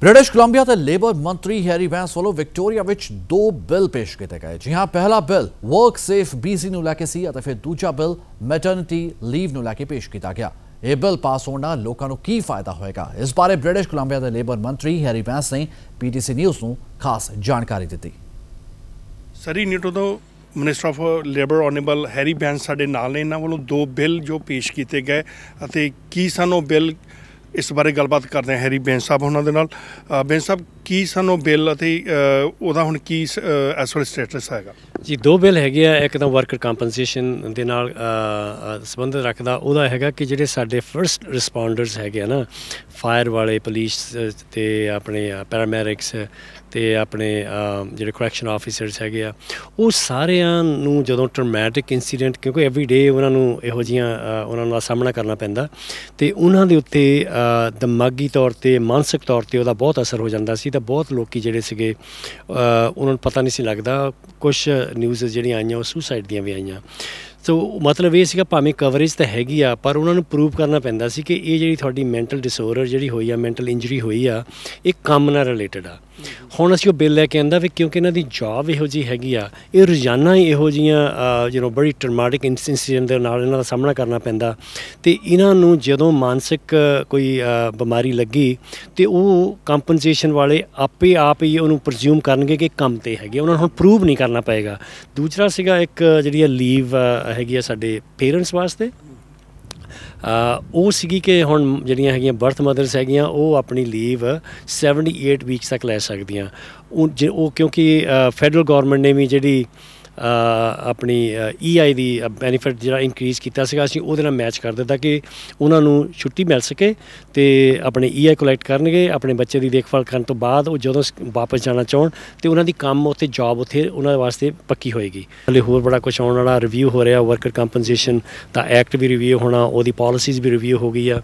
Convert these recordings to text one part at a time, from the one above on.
British Columbia ਦੇ labour ਮੰਤਰੀ Harry Bains ਵੱਲੋਂ ਵਿਕਟੋਰੀਆ ਵਿੱਚ ਦੋ ਬਿੱਲ ਪੇਸ਼ ਕੀਤੇ ਗਏ ਜੀ ਹਾਂ ਪਹਿਲਾ ਬਿੱਲ ਵਰਕ ਸੇਫ ਬੀਸੀ ਨੂੰ ਲੈ ਕੇ ਸੀ ਅਤੇ ਫਿਰ ਦੂਜਾ ਬਿੱਲ ਮੈਟਰਨਿਟੀ ਲੀਵ ਨੂੰ ਲੈ ਕੇ ਪੇਸ਼ ਕੀਤਾ ਗਿਆ ਇਹ ਬਿੱਲ ਪਾਸ ਹੋਣ ਨਾਲ ਲੋਕਾਂ ਨੂੰ ਕੀ ਫਾਇਦਾ ਹੋਏਗਾ ਇਸ ਬਾਰੇ ਬ੍ਰਿਟਿਸ਼ ਕੋਲੰਬੀਆ ਦੇ ਲੇਬਰ ਮੰਤਰੀ ਹੈਰੀ ਵੈਂਸ ਨੇ ਪੀਟੀਸੀ ਨਿਊਜ਼ ਨੂੰ ਖਾਸ ਜਾਣਕਾਰੀ ਦਿੱਤੀ ਸਰੀ ਨਿਊਟੋ ਤੋਂ minister of labour honourable Harry Bains ਸਾਡੇ ਨਾਲ ਨੇ ਇਹਨਾਂ ਵੱਲੋਂ ਦੋ ਬਿੱਲ ਜੋ ਪੇਸ਼ ਕੀਤੇ ਗਏ ਅਤੇ ਕੀ ਸਾਨੂੰ ਬਿੱਲ ਇਸ ਬਾਰੇ ਗੱਲਬਾਤ ਕਰਦੇ ਹਾਂ ਹੈਰੀ ਬੈਂਸ ਸਾਹਿਬ ਉਹਨਾਂ ਦੇ ਨਾਲ ਬੈਂਸ ਸਾਹਿਬ ਕੀ ਸਾਨੂੰ ਬਿੱਲ ਅਤੇ ਉਹਦਾ ਹੁਣ ਕੀ ਇਸ ਸਟੇਟਸ ਹੈਗਾ ਜੀ ਦੋ ਬਿੱਲ ਹੈਗੇ ਆ ਇੱਕ ਤਾਂ ਵਰਕਰ ਕੰਪਨਸੇਸ਼ਨ ਦੇ ਨਾਲ ਸੰਬੰਧ ਰੱਖਦਾ ਉਹਦਾ ਹੈਗਾ ਕਿ ਜਿਹੜੇ ਸਾਡੇ ਫਰਸਟ ਰਿਸਪੌਂਡਰਸ ਹੈਗੇ ਆ ਨਾ ਫਾਇਰ ਵਾਲੇ ਪੁਲਿਸ ਤੇ ਆਪਣੇ ਪੈਰਾਮੈਡਿਕਸ ਤੇ ਆਪਣੇ ਜਿਹੜੇ ਕਰੈਕਸ਼ਨ ਆਫੀਸਰਸ ਹੈਗੇ ਆ ਉਹ ਸਾਰਿਆਂ ਨੂੰ ਜਦੋਂ ਟਰਮੈਟਿਕ ਇਨਸੀਡੈਂਟ ਕਿਉਂਕਿ ਡੇ ਉਹਨਾਂ ਨੂੰ ਇਹੋ ਜੀਆਂ ਉਹਨਾਂ ਦਾ ਸਾਹਮਣਾ ਕਰਨਾ ਪੈਂਦਾ ਤੇ ਉਹਨਾਂ ਦੇ ਉੱਤੇ ਦਿਮਾਗੀ ਤੌਰ ਤੇ ਮਾਨਸਿਕ ਤੌਰ ਤੇ ਉਹਦਾ ਬਹੁਤ ਅਸਰ ਹੋ ਜਾਂਦਾ ਸੀ ਤਾਂ ਬਹੁਤ ਲੋਕੀ ਜਿਹੜੇ ਸੀਗੇ ਉਹਨਾਂ ਨੂੰ ਪਤਾ ਨਹੀਂ ਸੀ ਲੱਗਦਾ ਕੁਝ ਨਿਊਜ਼ ਜਿਹੜੀਆਂ ਆਈਆਂ ਉਹ ਸੁਸਾਈਡ ਦੀਆਂ ਵੀ ਆਈਆਂ ਸੋ ਮਤਲਬ ਇਹ ਸੀਗਾ ਭਾਵੇਂ ਕਵਰੇਜ ਤਾਂ ਹੈਗੀ ਆ ਪਰ ਉਹਨਾਂ ਨੂੰ ਪ੍ਰੂਫ ਕਰਨਾ ਪੈਂਦਾ ਸੀ ਕਿ ਇਹ ਜਿਹੜੀ ਤੁਹਾਡੀ ਮੈਂਟਲ ਡਿਸਆਰਡਰ ਜਿਹੜੀ ਹੋਈ ਆ ਮੈਂਟਲ ਇੰਜਰੀ ਹੋਈ ਆ ਇਹ ਕੰਮ ਨਾਲ ਰਿਲੇਟਡ ਆ ਹੁਣ ਅਸੀਂ ਉਹ ਬਿੱਲ ਲੈ ਕੇ ਆਂਦਾ ਵੀ ਕਿਉਂਕਿ ਇਹਨਾਂ ਦੀ ਜੌਬ ਇਹੋ ਜੀ ਹੈਗੀ ਆ ਇਹ ਰੋਜ਼ਾਨਾ ਹੀ ਇਹੋ ਜੀਆਂ ਯੂ نو ਬੜੀ ਟਰਮਾਟਿਕ ਇਨਸਟੈਂਸਿਸ ਦੇ ਨਾਲ ਇਹਨਾਂ ਦਾ ਸਾਹਮਣਾ ਕਰਨਾ ਪੈਂਦਾ ਤੇ ਇਹਨਾਂ ਨੂੰ ਜਦੋਂ ਮਾਨਸਿਕ ਕੋਈ ਬਿਮਾਰੀ ਲੱਗੀ ਤੇ ਉਹ ਕੰਪਨਸੇਸ਼ਨ ਵਾਲੇ ਆਪੇ ਆਪ ਹੀ ਉਹਨੂੰ ਪ੍ਰੀਜ਼ੂਮ ਕਰਨਗੇ ਕਿ ਕੰਮ ਤੇ ਹੈਗੇ ਉਹਨਾਂ ਨੂੰ ਹੁਣ ਪ੍ਰੂਵ ਨਹੀਂ ਕਰਨਾ ਪਏਗਾ ਦੂਜਾ ਸੀਗਾ ਇੱਕ ਜਿਹੜੀ ਲੀਵ ਹੈਗੀ ਆ ਸਾਡੇ ਪੇਰੈਂਟਸ ਵਾਸਤੇ ਉਹ ਸੀਗੀ ਕਿ ਹੁਣ ਜਿਹੜੀਆਂ ਹੈਗੀਆਂ ਬਰਥ ਮਦਰਸ ਹੈਗੀਆਂ ਉਹ ਆਪਣੀ ਲੀਵ 78 ਵੀਕਸ ਤੱਕ ਲੈ ਸਕਦੀਆਂ ਉਹ ਕਿਉਂਕਿ ਫੈਡਰਲ ਗਵਰਨਮੈਂਟ ਨੇ ਵੀ ਜਿਹੜੀ ਆਪਣੀ ਈਆਈ e ਦੀ ਬੈਨੀਫਿਟ ਜਿਹੜਾ ਇਨਕਰੀਜ਼ ਕੀਤਾ ਸੀਗਾ ਅਸੀਂ ਉਹਦੇ ਨਾਲ ਮੈਚ ਕਰ ਦਿੱਤਾ ਕਿ ਉਹਨਾਂ ਨੂੰ ਛੁੱਟੀ ਮਿਲ ਸਕੇ ਤੇ ਆਪਣੇ ਈਆਈ e ਕਲੈਕਟ ਕਰਨਗੇ ਆਪਣੇ ਬੱਚੇ ਦੀ ਦੇਖਭਾਲ ਕਰਨ ਤੋਂ ਬਾਅਦ ਉਹ ਜਦੋਂ ਵਾਪਸ ਜਾਣਾ ਚਾਹਣ ਤੇ ਉਹਨਾਂ ਦੀ ਕੰਮ ਉੱਥੇ ਜੌਬ ਉੱਥੇ ਉਹਨਾਂ ਦੇ ਵਾਸਤੇ ਪੱਕੀ ਹੋਏਗੀ ਹਲੇ ਹੋਰ ਬੜਾ ਕੁਝ ਆਉਣ ਵਾਲਾ ਰਿਵਿਊ ਹੋ ਰਿਹਾ ਵਰਕਰ ਕੰਪਨਸੇਸ਼ਨ ਦਾ ਐਕਟ ਵੀ ਰਿਵਿਊ ਹੋਣਾ ਉਹਦੀ ਪਾਲਿਸੀਜ਼ ਵੀ ਰਿਵਿਊ ਹੋ ਗਈ ਆ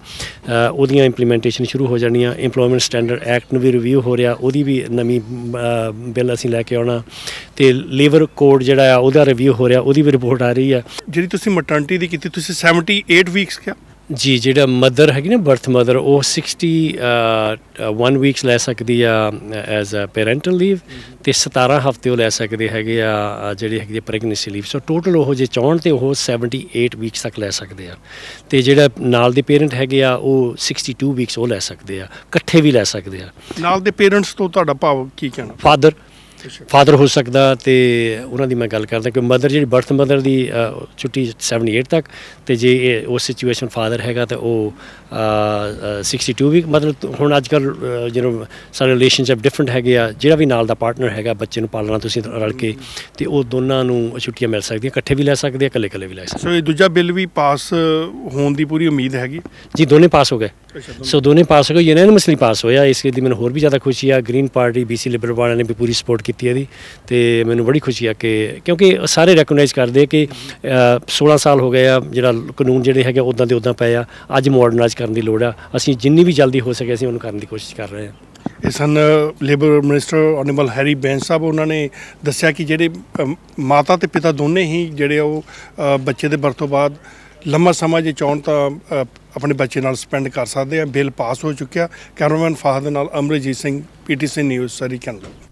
ਉਹਦੀਆਂ ਇੰਪਲੀਮੈਂਟੇਸ਼ਨ ਸ਼ੁਰੂ ਹੋ ਜਾਣੀਆਂ ਏਮਪਲੋਇਮੈਂਟ ਸਟੈਂਡਰਡ ਐਕਟ ਨੂੰ ਵੀ ਰਿਵਿਊ ਹੋ ਰਿਹਾ ਉਹਦੀ ਵੀ ਨਵੀਂ ਬਿੱਲ ਅਸੀਂ ਲੈ ਕੇ ਆਉਣਾ ਤੇ ਲੇਬਰ ਕੋਡ ਜਿਹੜਾ ਜਿਹੜਾ ਆ ਉਹਦਾ ਰਿਵਿਊ ਹੋ ਰਿਹਾ ਉਹਦੀ ਵੀ ਰਿਪੋਰਟ ਆ ਰਹੀ ਆ ਜਿਹੜੀ ਤੁਸੀਂ ਮੈਟਰਨਿਟੀ ਦੀ ਕੀਤੀ ਤੁਸੀਂ 78 ਵੀਕਸ ਕਿਹਾ ਜੀ ਜਿਹੜਾ ਮਦਰ ਹੈਗੀ ਨਾ ਬਰਥ ਮਦਰ ਉਹ 60 1 ਵੀਕਸ ਲੈ ਸਕਦੀ ਆ ਐਜ਼ ਅ ਪੈਰੈਂਟਲ ਲੀਵ ਤੇ 17 ਹਫ਼ਤੇ ਉਹ ਲੈ ਸਕਦੇ ਹੈਗੇ ਆ ਜਿਹੜੀ ਹੈਗੀ ਪ੍ਰੈਗਨੈਂਸੀ ਲੀਵ ਸੋ ਟੋਟਲ ਉਹ ਜੇ 64 ਤੇ ਉਹ 78 ਵੀਕਸ ਤੱਕ ਲੈ ਸਕਦੇ ਆ ਤੇ ਜਿਹੜਾ ਨਾਲ ਦੇ ਪੇਰੈਂਟ ਹੈਗੇ ਆ ਉਹ 62 ਵੀਕਸ ਉਹ ਲੈ ਸਕਦੇ ਆ ਇਕੱਠੇ ਵੀ ਲੈ ਸਕਦੇ ਆ ਨਾਲ ਦੇ ਪੇਰੈਂਟਸ ਤੋਂ ਤੁਹਾਡਾ ਭਾਵ ਕੀ ਕਹਿਣਾ ਫਾਦਰ ਫਾਦਰ ਹੋ ਸਕਦਾ ਤੇ ਉਹਨਾਂ ਦੀ ਮੈਂ ਗੱਲ ਕਰਦਾ ਕਿ ਮਦਰ ਜਿਹੜੀ ਬਰਥ ਮਦਰ ਦੀ ਛੁੱਟੀ 78 ਤੱਕ ਤੇ ਜੇ ਉਹ ਸਿਚੁਏਸ਼ਨ ਫਾਦਰ ਹੈਗਾ ਤਾਂ ਉਹ 62 ਵੀ ਮਤਲਬ ਹੁਣ ਅੱਜ ਕੱਲ ਜਿਹੜਾ ਸਾਰੇ ਰਿਲੇਸ਼ਨਸ਼ਿਪ ਡਿਫਰੈਂਟ ਹੈਗੇ ਆ ਜਿਹੜਾ ਵੀ ਨਾਲ ਦਾ ਪਾਰਟਨਰ ਹੈਗਾ ਬੱਚੇ ਨੂੰ ਪਾਲਣਾ ਤੁਸੀਂ ਰਲ ਕੇ ਤੇ ਉਹ ਦੋਨਾਂ ਨੂੰ ਛੁੱਟੀਆਂ ਮਿਲ ਸਕਦੀਆਂ ਇਕੱਠੇ ਵੀ ਲੈ ਸਕਦੇ ਆ ਇਕੱਲੇ-ਇਕੱਲੇ ਵੀ ਲੈ ਸਕਦੇ ਸੋ ਇਹ ਦੂਜਾ ਬਿੱਲ ਵੀ ਪਾਸ ਹੋਣ ਦੀ ਪੂਰੀ ਉਮੀਦ ਹੈਗੀ ਜੀ ਦੋਨੇ ਪਾਸ ਹੋ ਗਏ ਸੋ ਦੋਨੇ ਪਾਸ ਹੋ ਗਏ ਯੂਨੈਨਿਮਸਲੀ ਪਾਸ ਹੋਇਆ ਇਸ ਦੀ ਮੈਨੂੰ ਹੋਰ ਵੀ ਜ਼ਿਆਦਾ ਖੁਸ਼ੀ ਆ ਗ੍ਰੀਨ ਪਾਰਟੀ ਬੀਸੀ ਲਿਬਰਲ ਵਾਲਿਆਂ ਨੇ ਵੀ ਪੂਰੀ ਸਪੋਰਟ ਕੀਤੀ ਇਹਦੀ ਤੇ ਮੈਨੂੰ ਬੜੀ ਖੁਸ਼ੀ ਆ ਕਿ ਕਿਉਂਕਿ ਸਾਰੇ ਰੈਕਗਨਾਈਜ਼ ਕਰਦੇ ਕਿ 16 ਸਾਲ ਹੋ ਗਏ ਆ ਜਿਹੜਾ ਕਾਨੂੰਨ ਜਿਹੜੇ ਹੈਗੇ ਉਦਾਂ ਦੇ ਉਦਾਂ ਪਏ ਆ ਅੱਜ ਮਾਡਰਨਾਈਜ਼ ਕਰਨ ਦੀ ਲੋੜ ਆ ਅਸੀਂ ਜਿੰਨੀ ਵੀ ਜਲਦੀ ਹੋ ਸਕੇ ਅਸੀਂ ਉਹਨੂੰ ਕਰਨ ਦੀ ਕੋਸ਼ਿਸ਼ ਕਰ ਰਹੇ ਆ ਇਹ ਹਨ ਲੇਬਰ ਮਿਨਿਸਟਰ ਅਨਿਮਲ ਹੈਰੀ ਬੈਂਸ ਸਾਹਿਬ ਉਹਨਾਂ ਨੇ ਦੱਸਿਆ ਕਿ ਜਿਹੜੇ ਮਾਤਾ ਤੇ ਪਿਤਾ ਦੋਨੇ ਹੀ ਜਿਹੜੇ ਉਹ ਬੱਚੇ ਦੇ ਬਰਤੋਂ ਬਾਅਦ ਲੰਮਾ ਸਮਾਂ ਜੇ ਚਾਹਣ ਤਾਂ ਆਪਣੇ ਬੱਚੇ ਨਾਲ ਸਪੈਂਡ ਕਰ ਸਕਦੇ ਆ ਬਿੱਲ ਪਾਸ ਹੋ ਚੁੱਕਿਆ ਕੈਮਰਾਮੈਨ ਫਾਹਦ ਨਾਲ Amarjit Singh PTC news Surrey channel